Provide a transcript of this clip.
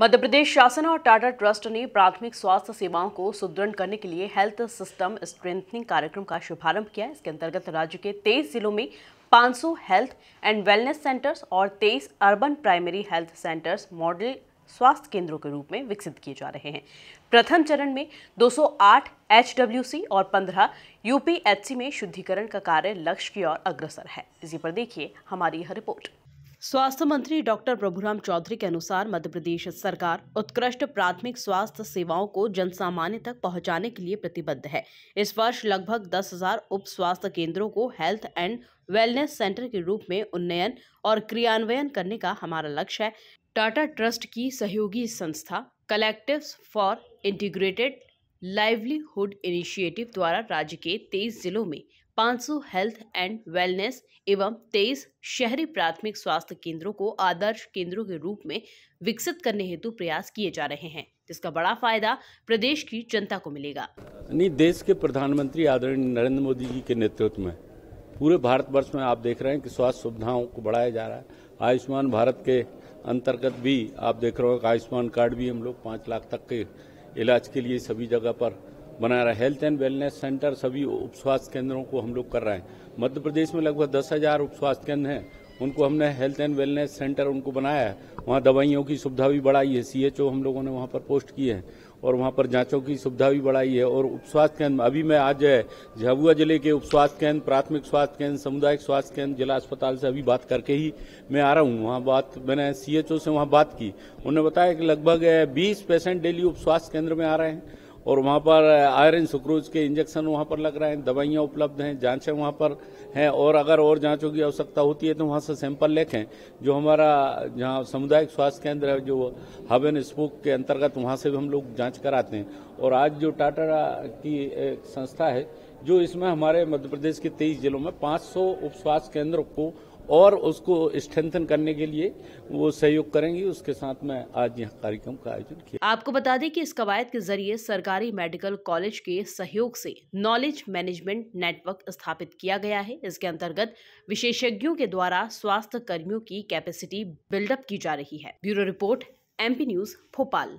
मध्य प्रदेश शासन और टाटा ट्रस्ट ने प्राथमिक स्वास्थ्य सेवाओं को सुदृढ़ करने के लिए हेल्थ सिस्टम स्ट्रेंथनिंग कार्यक्रम का शुभारंभ किया इसके अंतर्गत राज्य के तेईस जिलों में 500 हेल्थ एंड वेलनेस सेंटर्स और तेईस urban primary health centres model स्वास्थ्य केंद्रों के रूप में विकसित किए जा रहे हैं प्रथम चरण में 208 सौ और 15 यूपीएचसी में शुद्धिकरण का कार्य लक्ष्य की ओर अग्रसर है इसी पर देखिए हमारी यह रिपोर्ट स्वास्थ्य मंत्री डॉक्टर प्रभुराम चौधरी के अनुसार मध्य प्रदेश सरकार उत्कृष्ट प्राथमिक स्वास्थ्य सेवाओं को जन सामान्य तक पहुंचाने के लिए प्रतिबद्ध है इस वर्ष लगभग दस हजार उप स्वास्थ्य केंद्रों को हेल्थ एंड वेलनेस सेंटर के रूप में उन्नयन और क्रियान्वयन करने का हमारा लक्ष्य है टाटा ट्रस्ट की सहयोगी संस्था collective for integrated livelihood initiative द्वारा राज्य के तेईस जिलों में 500 हेल्थ एंड वेलनेस एवं तेईस शहरी प्राथमिक स्वास्थ्य केंद्रों को आदर्श केंद्रों के रूप में विकसित करने हेतु प्रयास किए जा रहे हैं जिसका बड़ा फायदा प्रदेश की जनता को मिलेगा नहीं देश के प्रधानमंत्री आदरणीय नरेंद्र मोदी जी के नेतृत्व में पूरे भारतवर्ष में आप देख रहे हैं कि स्वास्थ्य सुविधाओं को बढ़ाया जा रहा है आयुष्मान भारत के अंतर्गत भी आप देख रहे हो आयुष्मान कार्ड भी हम लोग पाँच लाख तक के इलाज के लिए सभी जगह पर बना रहा है हेल्थ एंड वेलनेस सेंटर सभी उप स्वास्थ्य केंद्रों को हम लोग कर रहे हैं मध्य प्रदेश में लगभग दस हजार उप स्वास्थ्य केंद्र हैं उनको हमने हेल्थ एंड वेलनेस सेंटर उनको बनाया है वहाँ दवाइयों की सुविधा भी बढ़ाई है सी हम लोगों ने वहाँ पर पोस्ट किए हैं और वहाँ पर जांचों की सुविधा भी बढ़ाई है और उप स्वास्थ्य केंद्र अभी मैं आज झाबुआ जिले के उप स्वास्थ्य केंद्र प्राथमिक स्वास्थ्य केंद्र सामुदायिक स्वास्थ्य केंद्र जिला अस्पताल से अभी बात करके ही मैं आ रहा हूँ वहाँ बात मैंने सीएचओ से वहाँ बात की उन्होंने बताया कि लगभग बीस पेशेंट डेली उप स्वास्थ्य केंद्र में आ रहे हैं और वहाँ पर आयरन सुक्रूज के इंजेक्शन वहाँ पर लग रहे हैं दवाइयाँ उपलब्ध हैं जांचें वहाँ पर हैं और अगर और जांचों की आवश्यकता होती है तो वहाँ से सैंपल लेखें जो हमारा जहाँ सामुदायिक स्वास्थ्य केंद्र है जो हब एंड स्पोक के अंतर्गत वहाँ से भी हम लोग जाँच कराते हैं और आज जो टाटा की एक संस्था है जो इसमें हमारे मध्य प्रदेश के तेईस जिलों में पाँच उप स्वास्थ्य केंद्रों को और उसको स्ट्रेंथन करने के लिए वो सहयोग करेंगे उसके साथ में आज यह कार्यक्रम का आयोजन किया आपको बता दें कि इस कवायद के जरिए सरकारी मेडिकल कॉलेज के सहयोग से नॉलेज मैनेजमेंट नेटवर्क स्थापित किया गया है इसके अंतर्गत विशेषज्ञों के द्वारा स्वास्थ्य कर्मियों की कैपेसिटी बिल्डअप की जा रही है bureau report MP news Bhopal